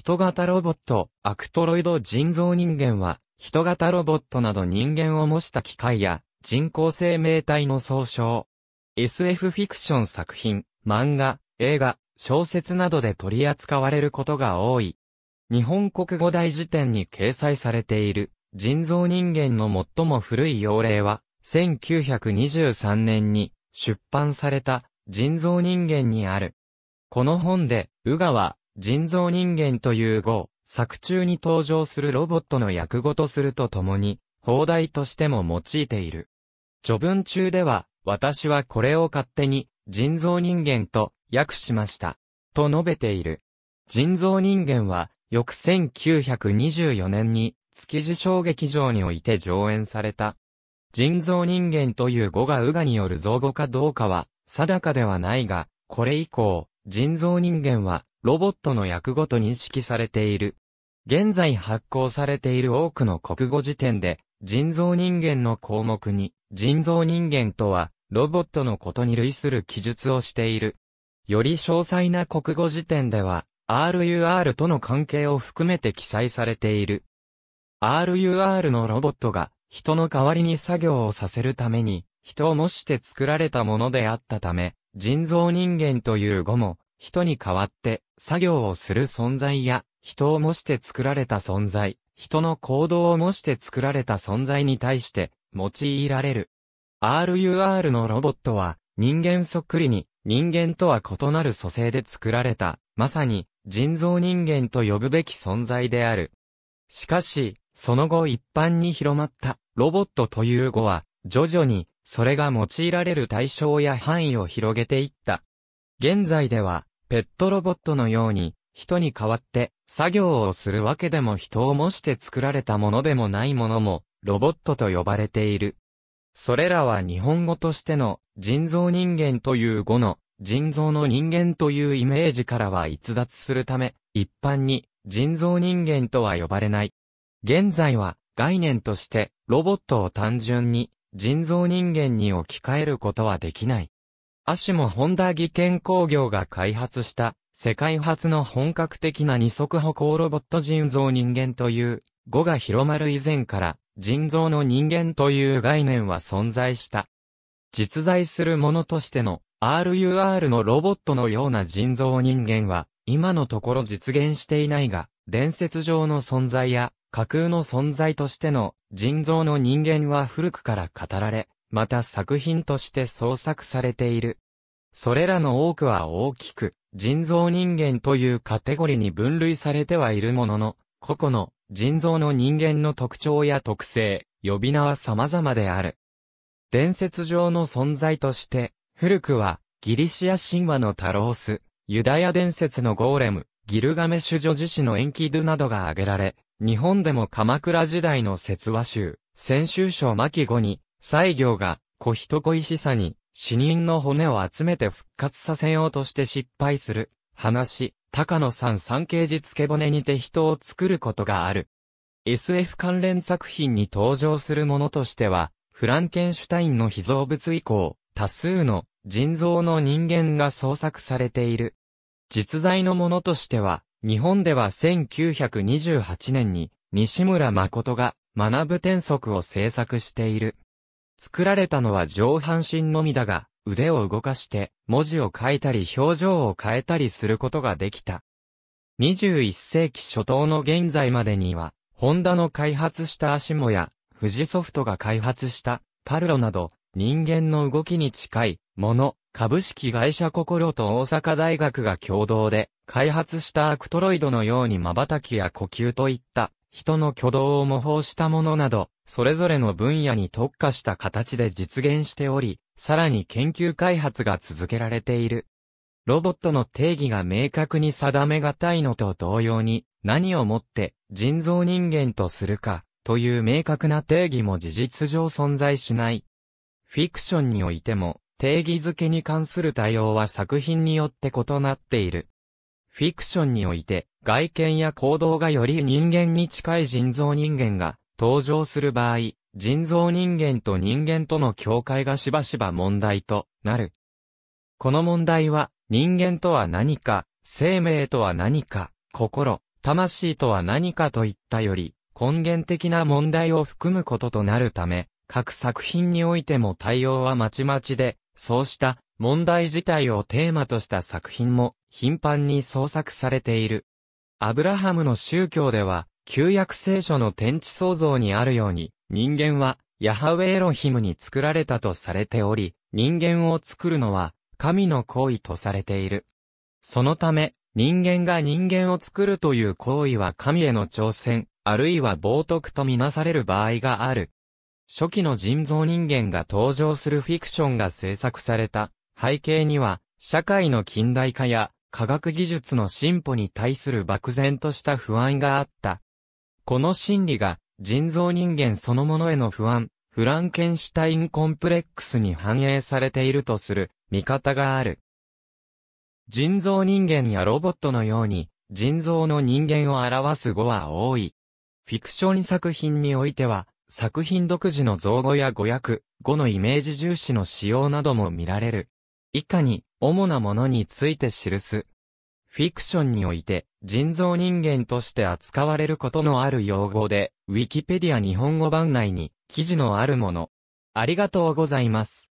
人型ロボット、アクトロイド人造人間は、人型ロボットなど人間を模した機械や、人工生命体の総称。SF フィクション作品、漫画、映画、小説などで取り扱われることが多い。日本国語大辞典に掲載されている、人造人間の最も古い用例は、1923年に出版された人造人間にある。この本で、宇川、人造人間という語、作中に登場するロボットの訳語とするとともに、放題としても用いている。序文中では、私はこれを勝手に、人造人間と訳しました。と述べている。人造人間は、翌1924年に、築地小劇場において上演された。人造人間という語がウガによる造語かどうかは、定かではないが、これ以降、人造人間は、ロボットの訳語と認識されている。現在発行されている多くの国語辞典で、人造人間の項目に、人造人間とは、ロボットのことに類する記述をしている。より詳細な国語辞典では、RUR との関係を含めて記載されている。RUR のロボットが、人の代わりに作業をさせるために、人を模して作られたものであったため、人造人間という語も、人に代わって作業をする存在や、人を模して作られた存在、人の行動を模して作られた存在に対して用いられる。RUR のロボットは人間そっくりに人間とは異なる組成で作られた、まさに人造人間と呼ぶべき存在である。しかし、その後一般に広まったロボットという語は徐々にそれが用いられる対象や範囲を広げていった。現在では、ペットロボットのように、人に代わって作業をするわけでも人を模して作られたものでもないものも、ロボットと呼ばれている。それらは日本語としての人造人間という語の人造の人間というイメージからは逸脱するため、一般に人造人間とは呼ばれない。現在は概念としてロボットを単純に人造人間に置き換えることはできない。アシもホンダ技研工業が開発した世界初の本格的な二足歩行ロボット人造人間という語が広まる以前から人造の人間という概念は存在した。実在するものとしての RUR のロボットのような人造人間は今のところ実現していないが伝説上の存在や架空の存在としての人造の人間は古くから語られ、また作品として創作されている。それらの多くは大きく、人造人間というカテゴリに分類されてはいるものの、個々の人造の人間の特徴や特性、呼び名は様々である。伝説上の存在として、古くはギリシア神話のタロース、ユダヤ伝説のゴーレム、ギルガメシュ女子子のエンキドゥなどが挙げられ、日本でも鎌倉時代の説話集、先秋書巻後に、西行が、小人恋しさに、死人の骨を集めて復活させようとして失敗する、話、高野さん三刑事付け骨にて人を作ることがある。SF 関連作品に登場するものとしては、フランケンシュタインの非造物以降、多数の人造の人間が創作されている。実在のものとしては、日本では1928年に西村誠が学ぶ天足を制作している。作られたのは上半身のみだが、腕を動かして文字を書いたり表情を変えたりすることができた。21世紀初頭の現在までには、ホンダの開発した足もや、富士ソフトが開発したパルロなど、人間の動きに近いもの、株式会社心と大阪大学が共同で開発したアクトロイドのように瞬きや呼吸といった人の挙動を模倣したものなど、それぞれの分野に特化した形で実現しており、さらに研究開発が続けられている。ロボットの定義が明確に定めがたいのと同様に、何をもって人造人間とするか、という明確な定義も事実上存在しない。フィクションにおいても、定義づけに関する対応は作品によって異なっている。フィクションにおいて、外見や行動がより人間に近い人造人間が登場する場合、人造人間と人間との境界がしばしば問題となる。この問題は、人間とは何か、生命とは何か、心、魂とは何かといったより、根源的な問題を含むこととなるため、各作品においても対応はまちまちで、そうした問題自体をテーマとした作品も頻繁に創作されている。アブラハムの宗教では、旧約聖書の天地創造にあるように、人間は、ヤハウェエロヒムに作られたとされており、人間を作るのは、神の行為とされている。そのため、人間が人間を作るという行為は神への挑戦、あるいは冒涜とみなされる場合がある。初期の人造人間が登場するフィクションが制作された背景には、社会の近代化や科学技術の進歩に対する漠然とした不安があった。この心理が人造人間そのものへの不安、フランケンシュタインコンプレックスに反映されているとする見方がある。人造人間やロボットのように、人造の人間を表す語は多い。フィクション作品においては、作品独自の造語や語訳、語のイメージ重視の使用なども見られる。以下に、主なものについて記す。フィクションにおいて、人造人間として扱われることのある用語で、ウィキペディア日本語版内に、記事のあるもの。ありがとうございます。